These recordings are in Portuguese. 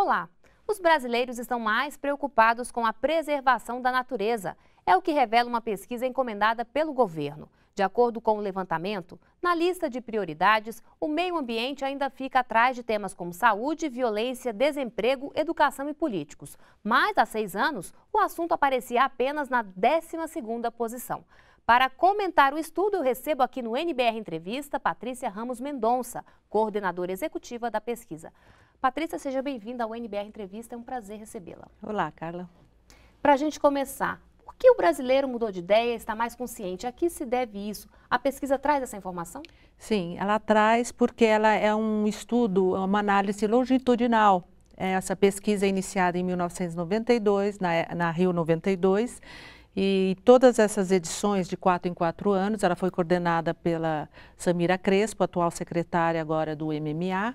Olá! Os brasileiros estão mais preocupados com a preservação da natureza. É o que revela uma pesquisa encomendada pelo governo. De acordo com o levantamento, na lista de prioridades, o meio ambiente ainda fica atrás de temas como saúde, violência, desemprego, educação e políticos. Mas há seis anos, o assunto aparecia apenas na 12ª posição. Para comentar o estudo, eu recebo aqui no NBR Entrevista Patrícia Ramos Mendonça, coordenadora executiva da pesquisa. Patrícia, seja bem-vinda ao NBR Entrevista, é um prazer recebê-la. Olá, Carla. Para a gente começar, por que o brasileiro mudou de ideia, está mais consciente? A que se deve isso? A pesquisa traz essa informação? Sim, ela traz porque ela é um estudo, é uma análise longitudinal. É, essa pesquisa é iniciada em 1992, na, na Rio 92, e todas essas edições de quatro em quatro anos, ela foi coordenada pela Samira Crespo, atual secretária agora do MMA,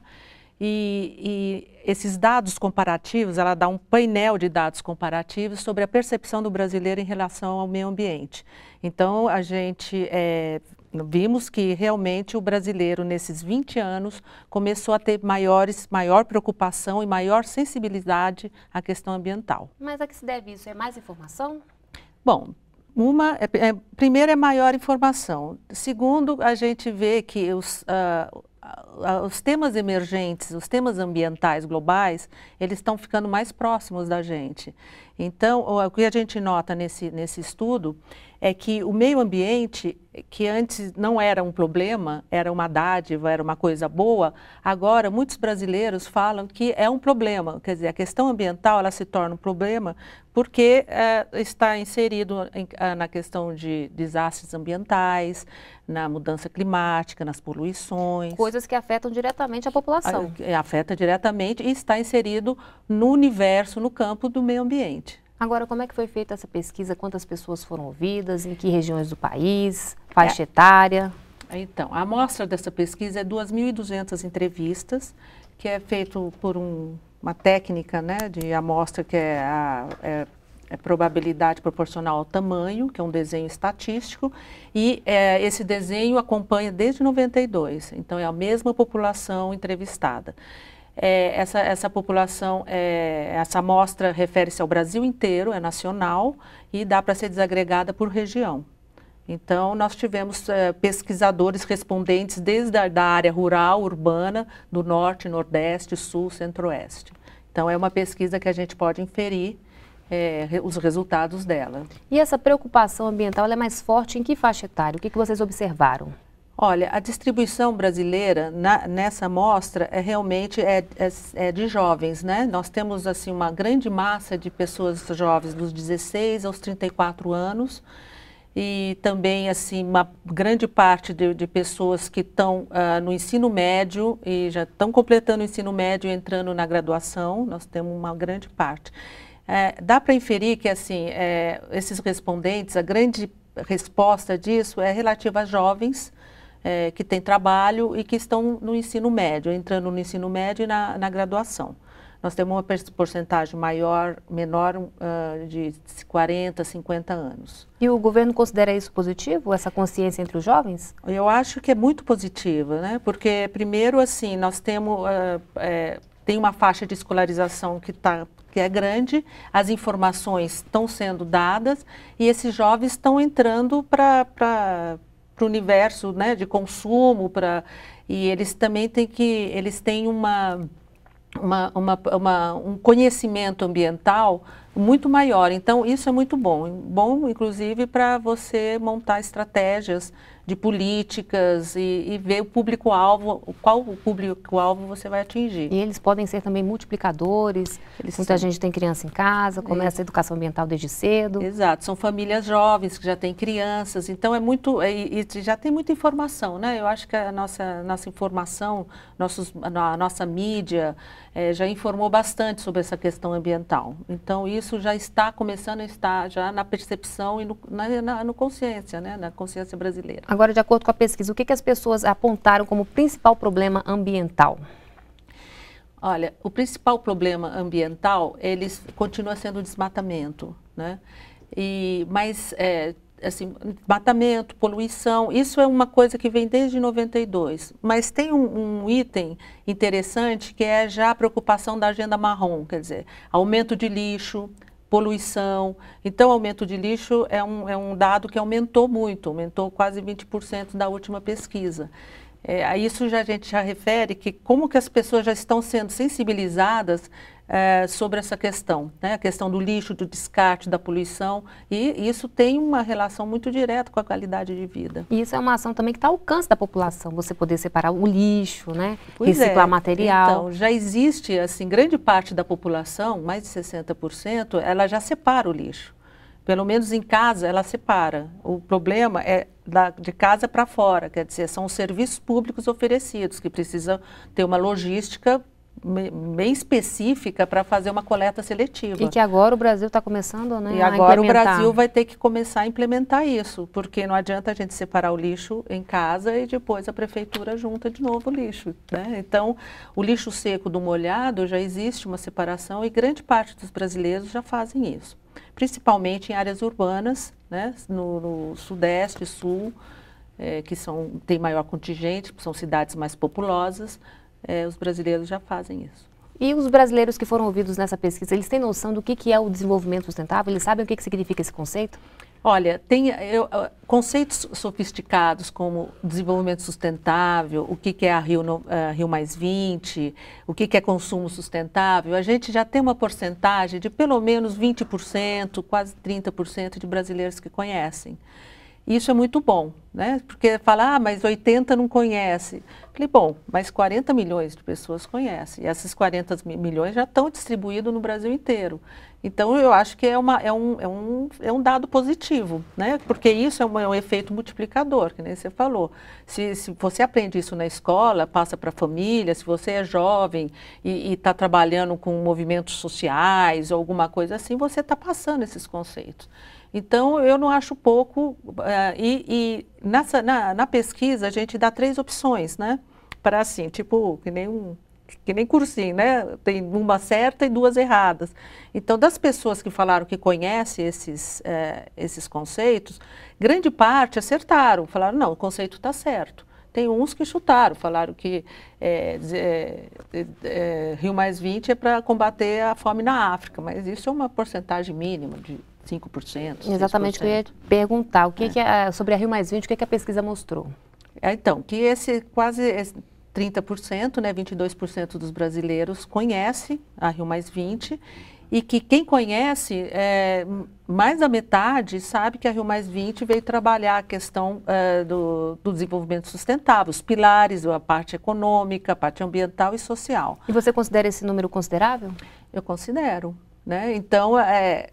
e, e, esses dados comparativos, ela dá um painel de dados comparativos sobre a percepção do brasileiro em relação ao meio ambiente. Então, a gente é, vimos que realmente o brasileiro, nesses 20 anos, começou a ter maiores, maior preocupação e maior sensibilidade à questão ambiental. Mas a que se deve isso? É mais informação? Bom, uma, é, é, primeiro é maior informação. Segundo, a gente vê que os, ah, os temas emergentes, os temas ambientais globais, eles estão ficando mais próximos da gente. Então, o que a gente nota nesse, nesse estudo é que o meio ambiente, que antes não era um problema, era uma dádiva, era uma coisa boa, agora muitos brasileiros falam que é um problema. Quer dizer, a questão ambiental ela se torna um problema porque é, está inserido em, ah, na questão de desastres ambientais, na mudança climática, nas poluições. Coisas que afetam diretamente a população. Ah, afeta diretamente e está inserido no universo, no campo do meio ambiente. Agora, como é que foi feita essa pesquisa? Quantas pessoas foram ouvidas? Em que regiões do país? Faixa é. etária? Então, a amostra dessa pesquisa é 2.200 entrevistas, que é feito por um, uma técnica né, de amostra que é, a, é, é probabilidade proporcional ao tamanho, que é um desenho estatístico, e é, esse desenho acompanha desde 92, então é a mesma população entrevistada. É, essa, essa população, é, essa amostra refere-se ao Brasil inteiro, é nacional e dá para ser desagregada por região. Então, nós tivemos é, pesquisadores respondentes desde a da área rural, urbana, do norte, nordeste, sul, centro-oeste. Então, é uma pesquisa que a gente pode inferir é, os resultados dela. E essa preocupação ambiental é mais forte em que faixa etária? O que, que vocês observaram? Olha, a distribuição brasileira na, nessa mostra é realmente é, é, é, de jovens, né? Nós temos assim uma grande massa de pessoas jovens dos 16 aos 34 anos e também assim uma grande parte de, de pessoas que estão uh, no ensino médio e já estão completando o ensino médio e entrando na graduação. Nós temos uma grande parte. É, dá para inferir que assim é, esses respondentes, a grande resposta disso é relativa a jovens é, que têm trabalho e que estão no ensino médio, entrando no ensino médio e na, na graduação. Nós temos uma porcentagem maior, menor uh, de 40, 50 anos. E o governo considera isso positivo, essa consciência entre os jovens? Eu acho que é muito positiva, né? Porque, primeiro, assim, nós temos... Uh, é, tem uma faixa de escolarização que está que é grande, as informações estão sendo dadas e esses jovens estão entrando para para o universo né, de consumo, para e eles também têm que eles têm uma, uma, uma, uma um conhecimento ambiental muito maior. Então, isso é muito bom. Bom, inclusive, para você montar estratégias de políticas e, e ver o público-alvo, qual o público-alvo você vai atingir. E eles podem ser também multiplicadores. Eles Muita são... gente tem criança em casa, começa é. a educação ambiental desde cedo. Exato, são famílias jovens que já têm crianças, então é muito. É, e já tem muita informação, né? Eu acho que a nossa, nossa informação, nossos, a nossa mídia é, já informou bastante sobre essa questão ambiental. Então, isso isso já está começando a estar já na percepção e no, na, na no consciência, né, na consciência brasileira. Agora, de acordo com a pesquisa, o que, que as pessoas apontaram como principal problema ambiental? Olha, o principal problema ambiental, ele continua sendo o desmatamento, né? E, mas é, assim, matamento, poluição, isso é uma coisa que vem desde 92. Mas tem um, um, item interessante que é já a preocupação da agenda marrom, quer dizer, aumento de lixo, poluição. Então, aumento de lixo é um, é um dado que aumentou muito, aumentou quase 20% da última pesquisa. É, a isso já a gente já refere que como que as pessoas já estão sendo sensibilizadas é, sobre essa questão, né? a questão do lixo, do descarte, da poluição, e isso tem uma relação muito direta com a qualidade de vida. E isso é uma ação também que está ao alcance da população, você poder separar o lixo, né? Pois é. reciclar é. material. Então, já existe, assim, grande parte da população, mais de 60%, ela já separa o lixo. Pelo menos em casa ela separa. O problema é da, de casa para fora, quer dizer, são os serviços públicos oferecidos, que precisam ter uma logística bem específica para fazer uma coleta seletiva. E que agora o Brasil está começando né, e a agora o Brasil vai ter que começar a implementar isso, porque não adianta a gente separar o lixo em casa e depois a prefeitura junta de novo o lixo. Né? Então, o lixo seco do molhado já existe uma separação e grande parte dos brasileiros já fazem isso, principalmente em áreas urbanas, né, no, no sudeste, sul, é, que são, tem maior contingente, são cidades mais populosas, é, os brasileiros já fazem isso. E os brasileiros que foram ouvidos nessa pesquisa, eles têm noção do que, que é o desenvolvimento sustentável? Eles sabem o que, que significa esse conceito? Olha, tem eu, conceitos sofisticados como desenvolvimento sustentável, o que, que é a Rio, no, a Rio Mais 20, o que, que é consumo sustentável, a gente já tem uma porcentagem de pelo menos 20%, quase 30% de brasileiros que conhecem. E isso é muito bom, né? Porque fala, ah, mas 80 não conhece. Falei, bom, mas 40 milhões de pessoas conhecem. E esses 40 milhões já estão distribuídos no Brasil inteiro. Então, eu acho que é, uma, é, um, é, um, é um dado positivo, né? Porque isso é, é um efeito multiplicador, que nem você falou. Se, se você aprende isso na escola, passa para a família, se você é jovem e está trabalhando com movimentos sociais ou alguma coisa assim, você está passando esses conceitos. Então, eu não acho pouco. Uh, e, e nessa, na, na, pesquisa, a gente dá três opções, né? Para assim, tipo, que nem um que nem cursinho, né? Tem uma certa e duas erradas. Então, das pessoas que falaram que conhecem esses, eh, esses conceitos, grande parte acertaram, falaram, não, o conceito está certo. Tem uns que chutaram, falaram que é, é, Rio mais 20 é para combater a fome na África, mas isso é uma porcentagem mínima de 5%. Exatamente, 6%. eu ia perguntar o que é. Que é, sobre a Rio Mais 20, o que, é que a pesquisa mostrou? É, então, que esse quase esse 30%, né, 22% dos brasileiros conhece a Rio Mais 20 e que quem conhece, é, mais da metade sabe que a Rio Mais 20 veio trabalhar a questão é, do, do, desenvolvimento sustentável, os pilares, a parte econômica, a parte ambiental e social. E você considera esse número considerável? Eu considero. Né? Então, é,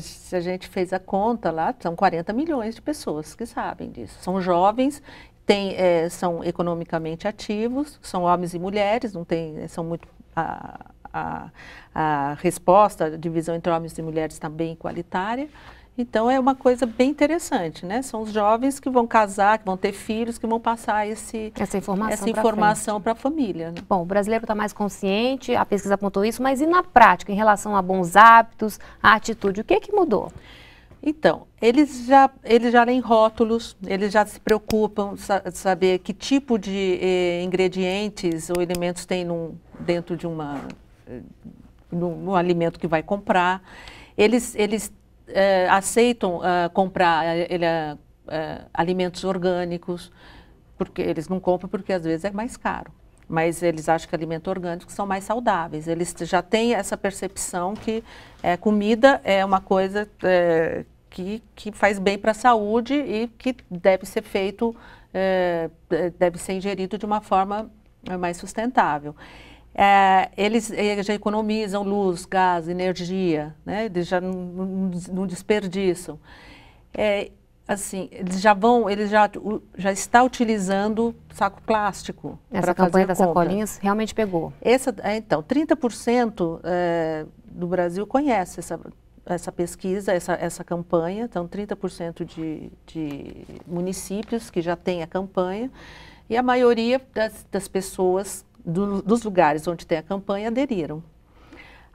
se a gente fez a conta lá, são 40 milhões de pessoas que sabem disso. São jovens, tem, é, são economicamente ativos, são homens e mulheres, não tem, é, são muito. A, a, a resposta, a divisão entre homens e mulheres está bem igualitária. Então é uma coisa bem interessante, né? São os jovens que vão casar, que vão ter filhos, que vão passar esse, essa informação para a família. Né? Bom, o brasileiro está mais consciente, a pesquisa apontou isso, mas e na prática, em relação a bons hábitos, a atitude, o que, é que mudou? Então, eles já, eles já leem rótulos, eles já se preocupam de saber que tipo de eh, ingredientes ou elementos tem num, dentro de uma, no, eh, no alimento que vai comprar. Eles, eles é, aceitam eh, comprar eh, ele, alimentos orgânicos, porque eles não compram porque às vezes é mais caro. Mas eles acham que alimentos orgânicos são mais saudáveis. Eles já têm essa percepção que é, comida é uma coisa é, que, que faz bem para a saúde e que deve ser feito, deve ser ingerido de uma forma mais sustentável. É, eles, eles eh, já economizam luz, gás, energia, né? eles já não, não, desperdiçam. É, assim, eles já vão, eles já, já está utilizando saco plástico. Essa campanha das compra. sacolinhas realmente pegou. Essa, é, então, 30% é, eh, do Brasil conhece essa, essa pesquisa, essa, essa campanha, então 30% de, de municípios que já tem a campanha e a maioria das, das pessoas do, dos lugares onde tem a campanha aderiram.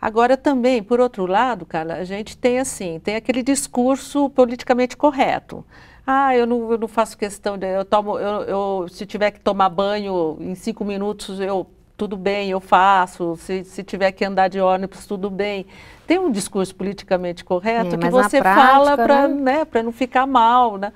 Agora também, por outro lado, cara, a gente tem assim, tem aquele discurso politicamente correto. Ah, eu não, eu não faço questão de, eu tomo, eu, eu, se tiver que tomar banho em cinco minutos, eu tudo bem, eu faço. Se, se tiver que andar de ônibus, tudo bem. Tem um discurso politicamente correto é, que você prática, fala para né? né, não ficar mal, né?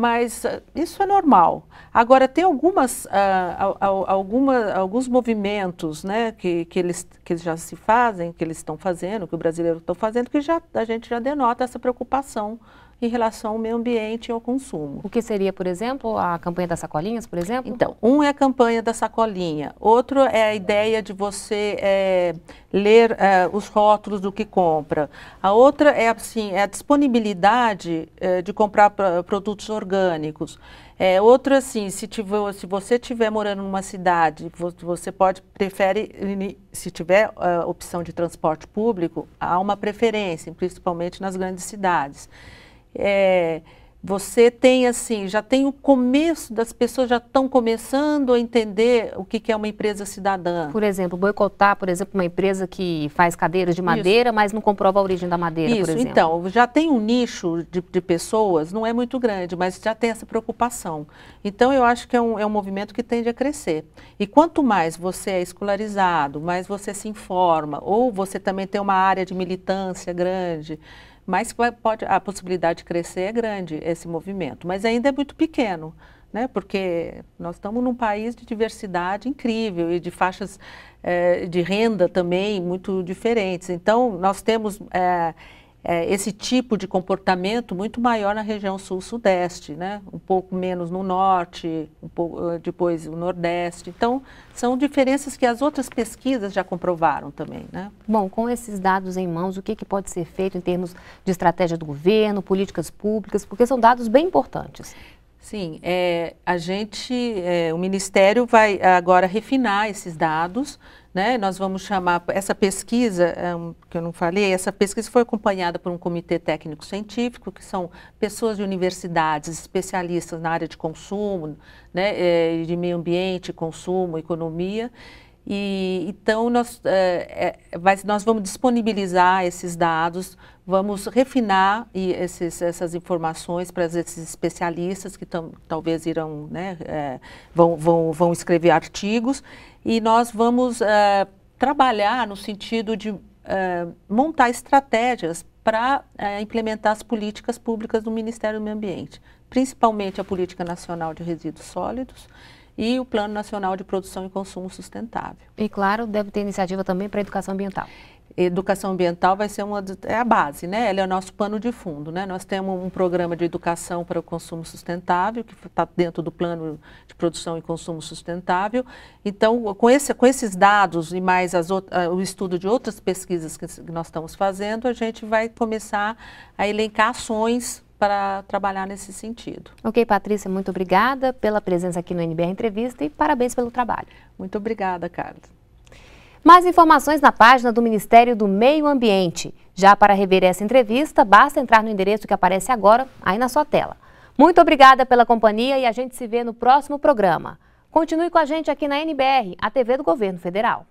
mas ah, isso é normal. Agora, tem algumas, ah, alguma, alguns movimentos né, que, que, eles, que eles já se fazem, que eles estão fazendo, que o brasileiro está fazendo, que já, a gente já denota essa preocupação em relação ao meio ambiente e ao consumo. O que seria, por exemplo, a campanha das sacolinhas, por exemplo? Então, um é a campanha da sacolinha, outro é a ideia de você é, ler é, os rótulos do que compra. A outra é, assim, é a disponibilidade é, de comprar produtos orgânicos. É, outro assim, se, tiver, se você estiver morando numa cidade, você pode, prefere, se tiver uh, opção de transporte público, há uma preferência, principalmente nas grandes cidades. É, você tem assim, já tem o começo das pessoas já estão começando a entender o que, que, é uma empresa cidadã. Por exemplo, boicotar, por exemplo, uma empresa que faz cadeiras de madeira, Isso. mas não comprova a origem da madeira, Isso. por exemplo. Então, já tem um nicho de, de, pessoas, não é muito grande, mas já tem essa preocupação. Então, eu acho que é um, é um movimento que tende a crescer. E quanto mais você é escolarizado, mais você se informa, ou você também tem uma área de militância grande, mas pode, a possibilidade de crescer é grande esse movimento, mas ainda é muito pequeno, né? porque nós estamos num país de diversidade incrível e de faixas eh, de renda também muito diferentes. Então, nós temos eh, é, esse tipo de comportamento muito maior na região sul-sudeste, né? um pouco menos no norte, um pouco, eh, depois o nordeste. Então, são diferenças que as outras pesquisas já comprovaram também. Né? Bom, com esses dados em mãos, o que, que pode ser feito em termos de estratégia do governo, políticas públicas, porque são dados bem importantes. Sim, é, a gente, é, o Ministério vai agora refinar esses dados né? Nós vamos chamar essa pesquisa é um, que eu não falei. Essa pesquisa foi acompanhada por um comitê técnico científico que são pessoas de universidades, especialistas na área de consumo, né, eh, de meio ambiente, consumo, economia e, então, nós, é, é, mas nós vamos disponibilizar esses dados, vamos refinar esses, essas informações para esses especialistas que tam, talvez irão, né, é, vão, vão, vão escrever artigos, e nós vamos é, trabalhar no sentido de é, montar estratégias para é, implementar as políticas públicas do Ministério do Meio Ambiente, principalmente a Política Nacional de Resíduos Sólidos, e o Plano Nacional de Produção e Consumo Sustentável. E claro, deve ter iniciativa também para a educação ambiental. Educação ambiental vai ser uma é a base, né? Ela é o nosso pano de fundo, né? Nós temos um programa de educação para o consumo sustentável que está dentro do plano de produção e consumo sustentável. Então, com, esse, com esses dados e mais as, ah, o estudo de outras pesquisas que nós estamos fazendo, a gente vai começar a elencar ações para trabalhar nesse sentido. Ok, Patrícia, muito obrigada pela presença aqui no NBR Entrevista e parabéns pelo trabalho. Muito obrigada, Carlos. Mais informações na página do Ministério do Meio Ambiente. Já para rever essa entrevista, basta entrar no endereço que aparece agora, aí na sua tela. Muito obrigada pela companhia e a gente se vê no próximo programa. Continue com a gente aqui na NBR, a TV do Governo Federal.